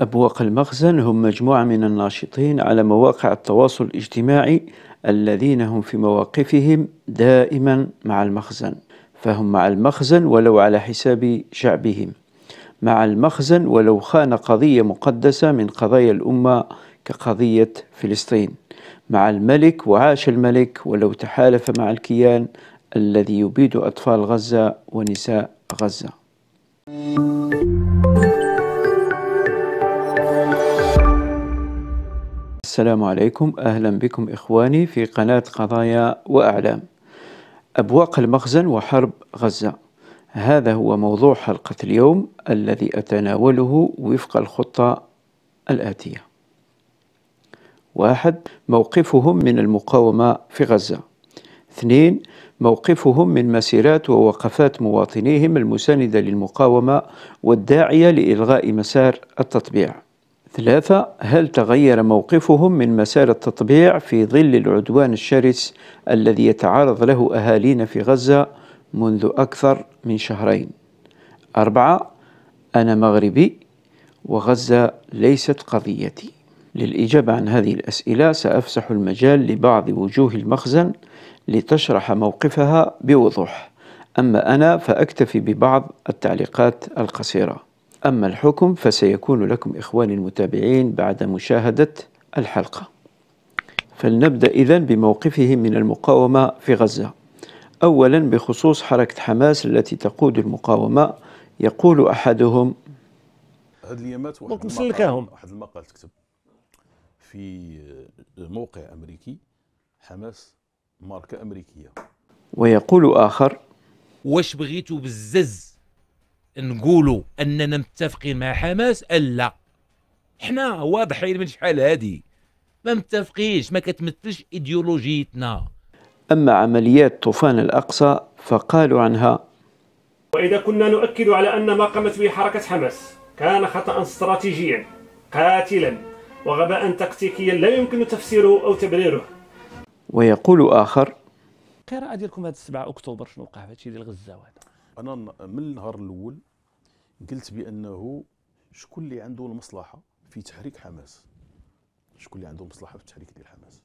أبواق المخزن هم مجموعة من الناشطين على مواقع التواصل الاجتماعي الذين هم في مواقفهم دائما مع المخزن فهم مع المخزن ولو على حساب شعبهم مع المخزن ولو خان قضية مقدسة من قضايا الأمة كقضية فلسطين مع الملك وعاش الملك ولو تحالف مع الكيان الذي يبيد أطفال غزة ونساء غزة السلام عليكم أهلا بكم إخواني في قناة قضايا وأعلام أبواق المخزن وحرب غزة هذا هو موضوع حلقة اليوم الذي أتناوله وفق الخطة الآتية واحد موقفهم من المقاومة في غزة اثنين موقفهم من مسيرات ووقفات مواطنيهم المساندة للمقاومة والداعية لإلغاء مسار التطبيع ثلاثة هل تغير موقفهم من مسار التطبيع في ظل العدوان الشرس الذي يتعرض له أهالينا في غزة منذ أكثر من شهرين أربعة أنا مغربي وغزة ليست قضيتي للإجابة عن هذه الأسئلة سأفسح المجال لبعض وجوه المخزن لتشرح موقفها بوضوح أما أنا فأكتفي ببعض التعليقات القصيرة أما الحكم فسيكون لكم إخواني المتابعين بعد مشاهدة الحلقة فلنبدأ إذا بموقفهم من المقاومة في غزة أولا بخصوص حركة حماس التي تقود المقاومة يقول أحدهم هاد اليامات واحد المقال واحد المقال تكتب في موقع أمريكي حماس ماركة أمريكية ويقول آخر واش بغيتو بزز نقولوا اننا متفقين مع حماس أه لا حنا واضحين من شحال هادي ما متفقينش ما كتمثلش ايديولوجيتنا اما عمليات طوفان الاقصى فقالوا عنها واذا كنا نؤكد على ان ما قامت به حركه حماس كان خطا استراتيجيا قاتلا وغباء تكتيكيا لا يمكن تفسيره او تبريره ويقول اخر القراءه ديالكم هذا 7 اكتوبر شنو وقع في هادشي ديال غزه وهذا انا من النهار الاول قلت بانه شكون اللي عنده المصلحه في تحريك حماس شكون اللي عنده مصلحه في التحريك ديال حماس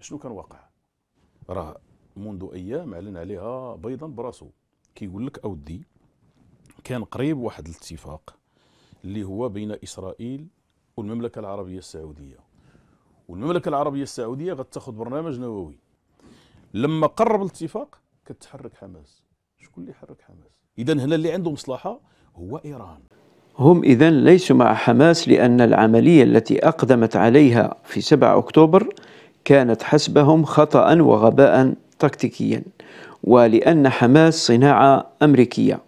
شنو كان واقع راه منذ ايام اعلن عليها بيضا براسو كيقول لك اودي كان قريب واحد الاتفاق اللي هو بين اسرائيل والمملكه العربيه السعوديه والمملكه العربيه السعوديه غتاخذ برنامج نووي لما قرب الاتفاق كتحرك حماس شكون اللي حرك حماس اذا هنا اللي عنده مصلحه هو إيران هم إذا ليسوا مع حماس لأن العملية التي أقدمت عليها في 7 أكتوبر كانت حسبهم خطأ وغباء تكتيكيا ولأن حماس صناعة أمريكية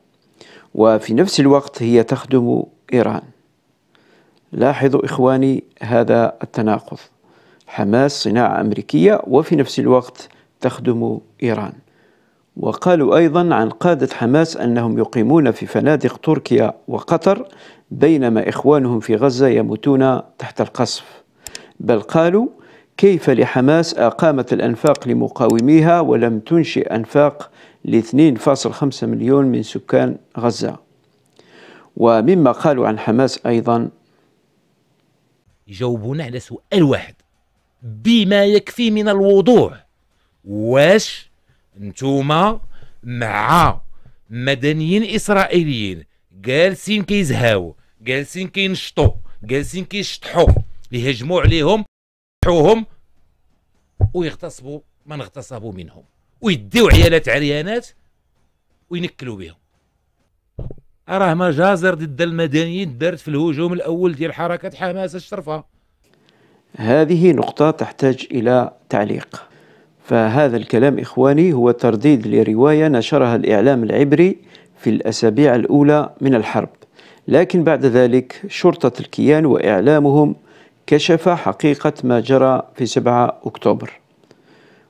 وفي نفس الوقت هي تخدم إيران لاحظوا إخواني هذا التناقض حماس صناعة أمريكية وفي نفس الوقت تخدم إيران وقالوا أيضا عن قادة حماس أنهم يقيمون في فنادق تركيا وقطر بينما إخوانهم في غزة يموتون تحت القصف بل قالوا كيف لحماس أقامت الأنفاق لمقاوميها ولم تنشئ أنفاق ل 2.5 مليون من سكان غزة ومما قالوا عن حماس أيضا يجاوبون على سؤال واحد بما يكفي من الوضوح واش نتوما مع مدنيين اسرائيليين جالسين كيزهاو جالسين كينشطوا جالسين كيشطحوا يهجموا عليهم يحوهم ويغتصبوا من اغتصبوا منهم ويديو عيالات عريانات وينكلوا بهم راه مجازر ضد المدنيين دارت في الهجوم الاول ديال حركه حماس الشرفه هذه نقطه تحتاج الى تعليق فهذا الكلام إخواني هو ترديد لرواية نشرها الإعلام العبري في الأسابيع الأولى من الحرب لكن بعد ذلك شرطة الكيان وإعلامهم كشف حقيقة ما جرى في 7 أكتوبر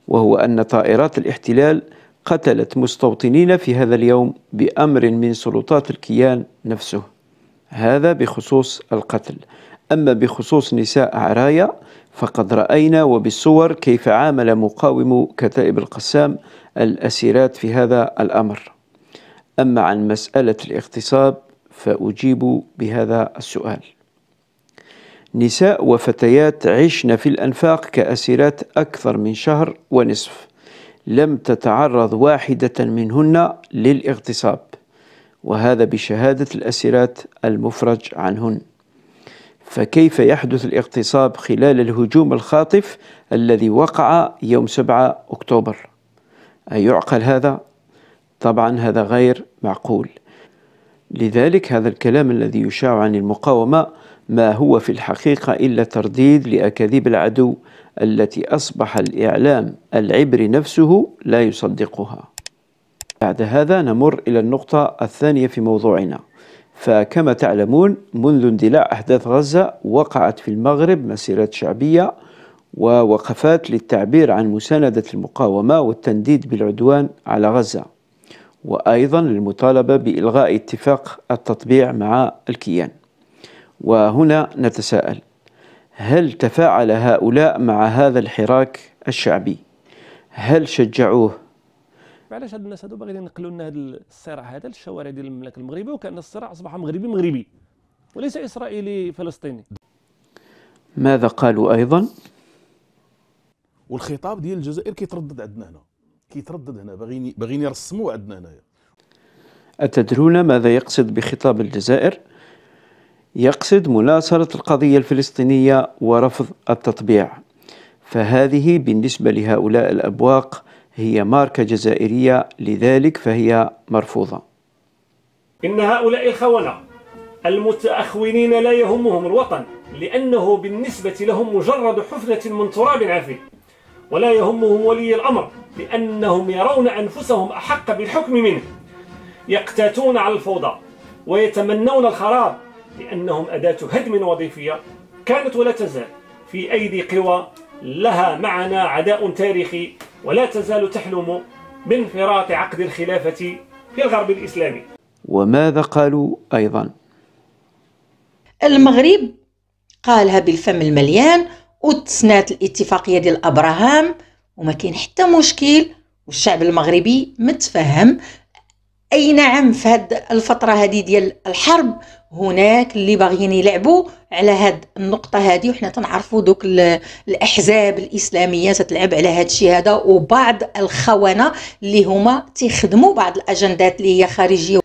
وهو أن طائرات الاحتلال قتلت مستوطنين في هذا اليوم بأمر من سلطات الكيان نفسه هذا بخصوص القتل أما بخصوص نساء عرايا فقد رأينا وبالصور كيف عامل مقاوم كتائب القسام الأسيرات في هذا الأمر أما عن مسألة الاغتصاب فأجيب بهذا السؤال نساء وفتيات عشن في الأنفاق كأسيرات أكثر من شهر ونصف لم تتعرض واحدة منهن للاغتصاب وهذا بشهادة الأسيرات المفرج عنهن فكيف يحدث الاغتصاب خلال الهجوم الخاطف الذي وقع يوم 7 أكتوبر أيعقل هذا؟ طبعا هذا غير معقول لذلك هذا الكلام الذي يشاع عن المقاومة ما هو في الحقيقة إلا ترديد لأكاذيب العدو التي أصبح الإعلام العبري نفسه لا يصدقها بعد هذا نمر إلى النقطة الثانية في موضوعنا فكما تعلمون منذ اندلاع أحداث غزة وقعت في المغرب مسيرات شعبية ووقفات للتعبير عن مساندة المقاومة والتنديد بالعدوان على غزة وأيضا المطالبة بإلغاء اتفاق التطبيع مع الكيان وهنا نتساءل هل تفاعل هؤلاء مع هذا الحراك الشعبي؟ هل شجعوه علاش هاد الناس هادو باغيين ينقلوا لنا هذا الصراع هذا للشوارع ديال المملكه المغربيه وكان الصراع اصبح مغربي مغربي وليس اسرائيلي فلسطيني ماذا قالوا ايضا والخطاب ديال الجزائر كيتردد عندنا هنا كيتردد هنا باغيين باغيين يرسموا عندنا هنايا اتدرون ماذا يقصد بخطاب الجزائر يقصد مناصره القضيه الفلسطينيه ورفض التطبيع فهذه بالنسبه لهؤلاء الابواق هي ماركة جزائرية لذلك فهي مرفوضة إن هؤلاء الخونة المتأخونين لا يهمهم الوطن لأنه بالنسبة لهم مجرد حفنة من تراب عفي ولا يهمهم ولي الأمر لأنهم يرون أنفسهم أحق بالحكم منه يقتاتون على الفوضى ويتمنون الخراب لأنهم أداة هدم وظيفية كانت ولا تزال في أيدي قوى لها معنا عداء تاريخي ولا تزال تحلم بانفراط عقد الخلافة في الغرب الإسلامي وماذا قالوا أيضا؟ المغرب قالها بالفم المليان وتسنات الاتفاقية ديال أبراهام وما كاين حتى مشكل والشعب المغربي متفهم اي نعم في هاد الفتره هذه ديال الحرب هناك اللي باغيين يلعبوا على هاد النقطه هادي وحنا تنعرفوا دوك الاحزاب الاسلاميه تتلعب على هاد الشيء هذا وبعض الخونه اللي هما تيخدموا بعض الاجندات اللي هي خارجيه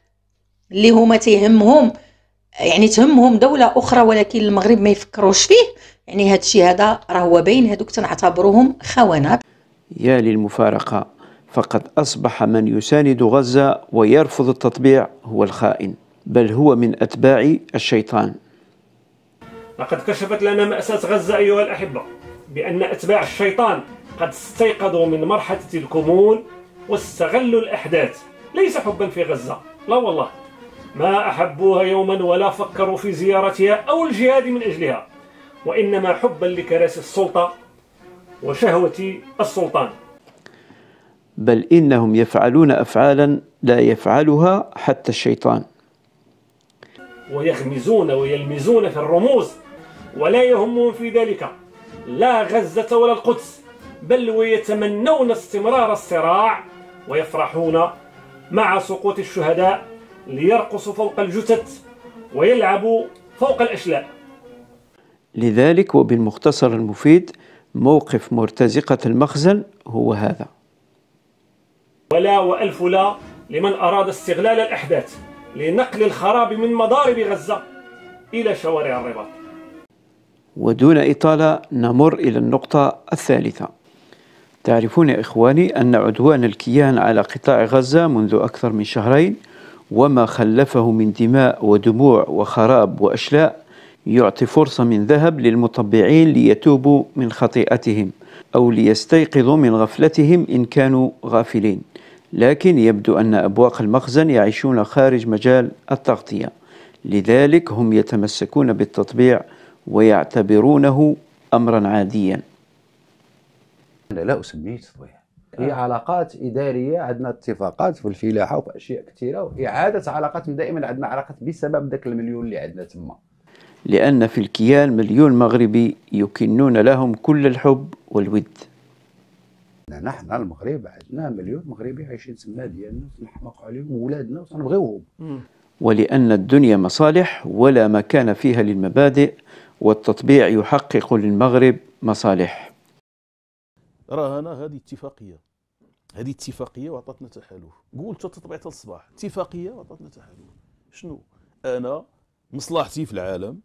اللي هما تيهمهم يعني تهمهم دولة أخرى ولكن المغرب ما يفكروش فيه يعني هاد الشيء هذا راه هو باين هادوك تنعتبروهم خونه يا للمفارقة فقد أصبح من يساند غزة ويرفض التطبيع هو الخائن بل هو من أتباع الشيطان لقد كشفت لنا مأساة غزة أيها الأحبة بأن أتباع الشيطان قد استيقظوا من مرحلة الكمون واستغلوا الأحداث ليس حبا في غزة لا والله ما أحبوها يوما ولا فكروا في زيارتها أو الجهاد من أجلها وإنما حبا لكراسي السلطة وشهوة السلطان بل إنهم يفعلون أفعالا لا يفعلها حتى الشيطان ويغمزون ويلمزون في الرموز ولا يهمهم في ذلك لا غزة ولا القدس بل ويتمنون استمرار الصراع ويفرحون مع سقوط الشهداء ليرقصوا فوق الجثث ويلعبوا فوق الأشلاء لذلك وبالمختصر المفيد موقف مرتزقة المخزن هو هذا ولا وألف لا لمن أراد استغلال الأحداث لنقل الخراب من مضارب غزة إلى شوارع الرباط ودون إطالة نمر إلى النقطة الثالثة تعرفون يا إخواني أن عدوان الكيان على قطاع غزة منذ أكثر من شهرين وما خلفه من دماء ودموع وخراب وأشلاء يعطي فرصة من ذهب للمطبعين ليتوبوا من خطيئتهم أو ليستيقظوا من غفلتهم إن كانوا غافلين لكن يبدو أن أبواق المخزن يعيشون خارج مجال التغطية لذلك هم يتمسكون بالتطبيع ويعتبرونه أمرا عاديا أنا لا أسميه تطبيع هي علاقات اداريه عندنا اتفاقات في الفلاحه وفي اشياء كثيره واعاده علاقات دائما عندنا علاقات بسبب ذاك المليون اللي عندنا تما لان في الكيان مليون مغربي يكنون لهم كل الحب والود نحن المغرب عندنا مليون مغربي عايشين تما ديالنا تنحمق عليهم وولادنا وتنبغيوهم ولأن الدنيا مصالح ولا مكان فيها للمبادئ والتطبيع يحقق للمغرب مصالح راه هذه اتفاقيه هذه اتفاقيه وعطاتنا تحالف قلت تطبيع تاع الصباح اتفاقيه وعطاتنا تحالف شنو انا مصلحتي في العالم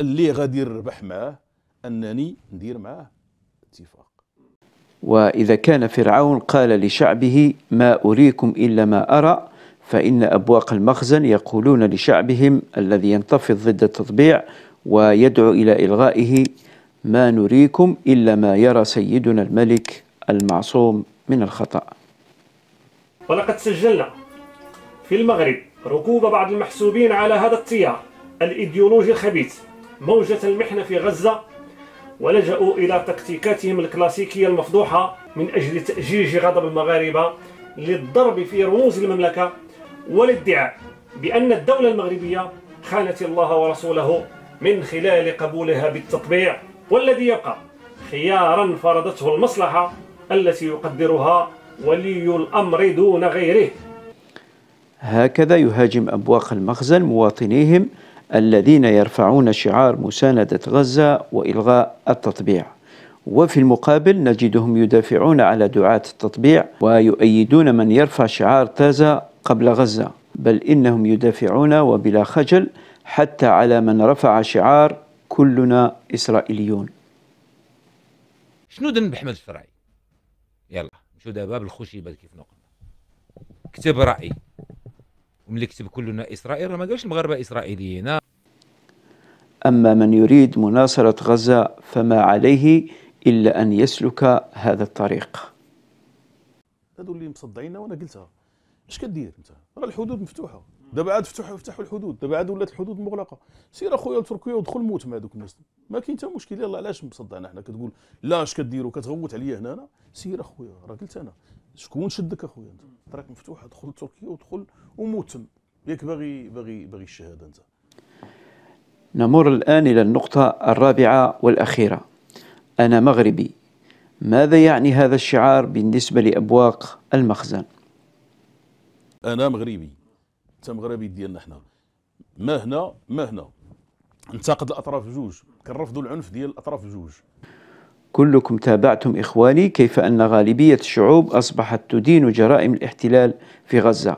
اللي غادي نربح معاه انني ندير معاه اتفاق وإذا كان فرعون قال لشعبه ما أريكم إلا ما أرى فإن أبواق المخزن يقولون لشعبهم الذي ينتفض ضد التطبيع ويدعو إلى إلغائه ما نريكم إلا ما يرى سيدنا الملك المعصوم من الخطأ ولقد سجلنا في المغرب ركوب بعض المحسوبين على هذا التيار الإيديولوجي الخبيث موجة المحنة في غزة ولجأوا إلى تكتيكاتهم الكلاسيكية المفضوحة من أجل تأجيج غضب المغاربة للضرب في رموز المملكة والادعاء بأن الدولة المغربية خانت الله ورسوله من خلال قبولها بالتطبيع والذي يبقى خيارا فرضته المصلحة التي يقدرها ولي الأمر دون غيره هكذا يهاجم أبواق المخزن مواطنيهم الذين يرفعون شعار مساندة غزة وإلغاء التطبيع وفي المقابل نجدهم يدافعون على دعاة التطبيع ويؤيدون من يرفع شعار تازة قبل غزة بل إنهم يدافعون وبلا خجل حتى على من رفع شعار كلنا إسرائيليون شنو ذنب احمد الشرعي يلا باب دابا بل كيف نقل كتب راي وملي كتب كلنا اسرائيل ما قالش المغاربه اسرائيليين أما من يريد مناصرة غزة فما عليه إلا أن يسلك هذا الطريق هذو اللي مصدعينا وانا قلتها اش كدير انت راه الحدود مفتوحه دابا عاد فتحوا فتحوا الحدود دابا عاد ولات الحدود مغلقه سير اخويا لتركيا ودخل موت مع دوك الناس ما كاين حتى مشكل يلاه علاش مصدعنا حنا كتقول لا اش كديروا كتغوت عليا هنا أنا. سير اخويا راه قلت انا شكون شدك اخويا انت الطريق مفتوحه دخل لتركيا ودخل وموت ياك باغي باغي باغي الشهاده انت نمر الآن إلى النقطة الرابعة والأخيرة أنا مغربي ماذا يعني هذا الشعار بالنسبة لأبواق المخزن؟ أنا مغربي أنت مغربي ديالنا حنا ما هنا ما هنا انتقد الأطراف جوج كنرفضوا العنف ديال الأطراف جوج كلكم تابعتم إخواني كيف أن غالبية الشعوب أصبحت تدين جرائم الاحتلال في غزة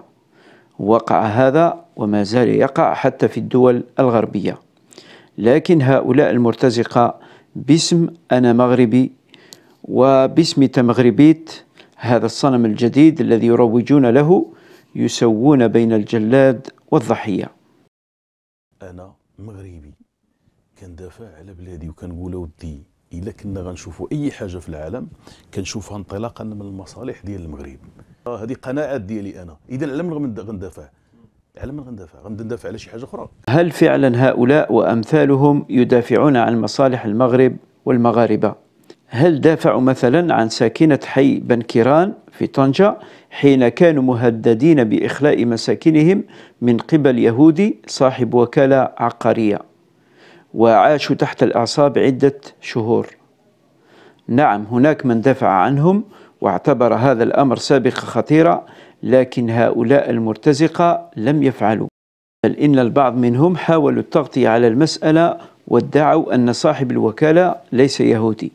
وقع هذا وما زال يقع حتى في الدول الغربيه لكن هؤلاء المرتزقة باسم أنا مغربي وباسم تمغربيت هذا الصنم الجديد الذي يروجون له يسوون بين الجلاد والضحية أنا مغربي كندافع على بلادي وكنقول ودي الا كنا غنشوفوا اي حاجه في العالم كنشوفها انطلاقا من المصالح ديال المغرب آه، هذه قناعات ديالي انا اذا على من غندافع على من غندافع؟ غندافع على شي حاجه اخرى. هل فعلا هؤلاء وامثالهم يدافعون عن مصالح المغرب والمغاربه؟ هل دافعوا مثلا عن ساكنه حي بنكيران في طنجه حين كانوا مهددين باخلاء مساكنهم من قبل يهودي صاحب وكاله عقاريه وعاشوا تحت الاعصاب عده شهور. نعم هناك من دافع عنهم واعتبر هذا الامر سابقه خطيره لكن هؤلاء المرتزقة لم يفعلوا بل إن البعض منهم حاولوا التغطية على المسألة وادعوا أن صاحب الوكالة ليس يهودي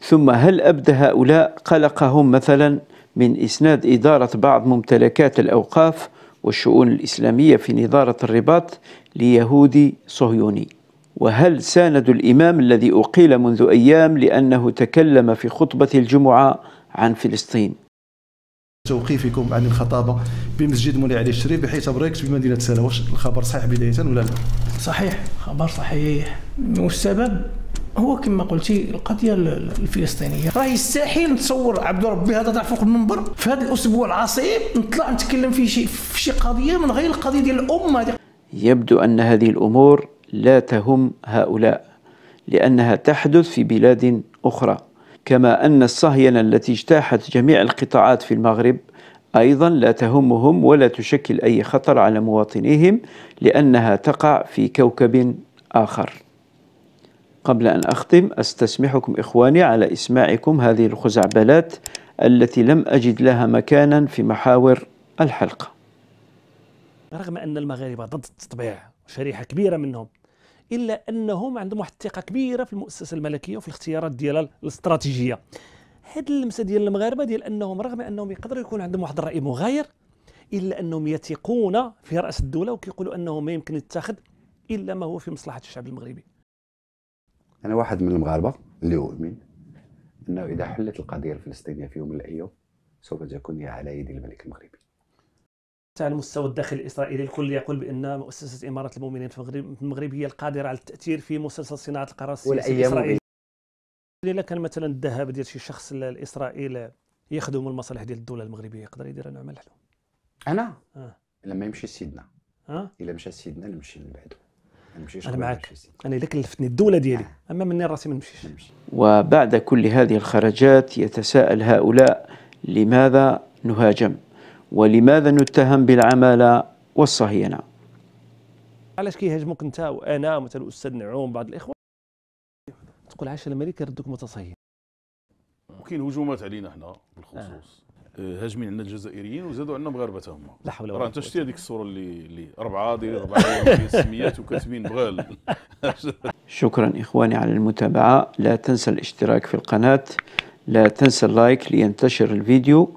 ثم هل أبدى هؤلاء قلقهم مثلا من إسناد إدارة بعض ممتلكات الأوقاف والشؤون الإسلامية في نظارة الرباط ليهودي صهيوني وهل ساندوا الإمام الذي أقيل منذ أيام لأنه تكلم في خطبة الجمعة عن فلسطين توقيفكم عن الخطابه بمسجد مولاي علي الشريف بحيث بريكس بمدينه سلا واش الخبر صحيح بدايه ولا لا؟ صحيح خبر صحيح والسبب هو كما قلتي القضيه الفلسطينيه راه يستحيل نتصور عبد ربي هذا طلع فوق المنبر في هذا الاسبوع العصيب نطلع نتكلم في شي في شي قضيه من غير القضيه ديال الامه دي. يبدو ان هذه الامور لا تهم هؤلاء لانها تحدث في بلاد اخرى كما أن الصهينة التي اجتاحت جميع القطاعات في المغرب أيضا لا تهمهم ولا تشكل أي خطر على مواطنيهم لأنها تقع في كوكب آخر قبل أن أختم أستسمحكم إخواني على إسماعكم هذه الخزعبلات التي لم أجد لها مكانا في محاور الحلقة رغم أن المغاربة ضد التطبيع شريحة كبيرة منهم الا انهم عندهم واحد الثقه كبيره في المؤسسه الملكيه وفي الاختيارات ديالها الاستراتيجيه هذه اللمسه ديال المغاربه ديال انهم رغم انهم يقدروا يكون عندهم واحد الراي مغاير الا انهم يثقون في راس الدوله وكيقولوا انه ما يمكن يتخذ الا ما هو في مصلحه الشعب المغربي انا واحد من المغاربه اللي اؤمن انه اذا حلت القضيه الفلسطينيه في يوم من الايام سوف تكون على يد الملك المغربي حتى المستوى الداخلي الاسرائيلي الكل يقول بان مؤسسه اماره المؤمنين في المغرب, في المغرب هي القادره على التاثير في مسلسل صناعه القرار السياسي الاسرائيلي الا كان مثلا الذهاب ديال شي شخص لاسرائيل يخدم المصالح ديال الدوله المغربيه يقدر يدير انا من انا آه. لما يمشي سيدنا آه؟ الا مشى سيدنا نمشي من بعده انا معك انا الا كلفتني الدوله ديالي آه. اما مني راسي ما نمشيش وبعد كل هذه الخرجات يتساءل هؤلاء لماذا نهاجم ولماذا نتهم بالعمالة والصهينة علاش كيهاجموك انت وانا مثلا الاستاذ نعوم بعض الاخوه تقول عاش الملك يردوك متصهين وكاين هجومات علينا حنا بالخصوص آه. آه. هاجمين عندنا الجزائريين وزادوا عندنا مغاربه حتى هما لا حول ولا قوه انت شتي هذيك الصوره اللي اللي اربعه دايرين اربعه سميات وكاتبين بغال شكرا اخواني على المتابعه لا تنسى الاشتراك في القناه لا تنسى اللايك لينتشر الفيديو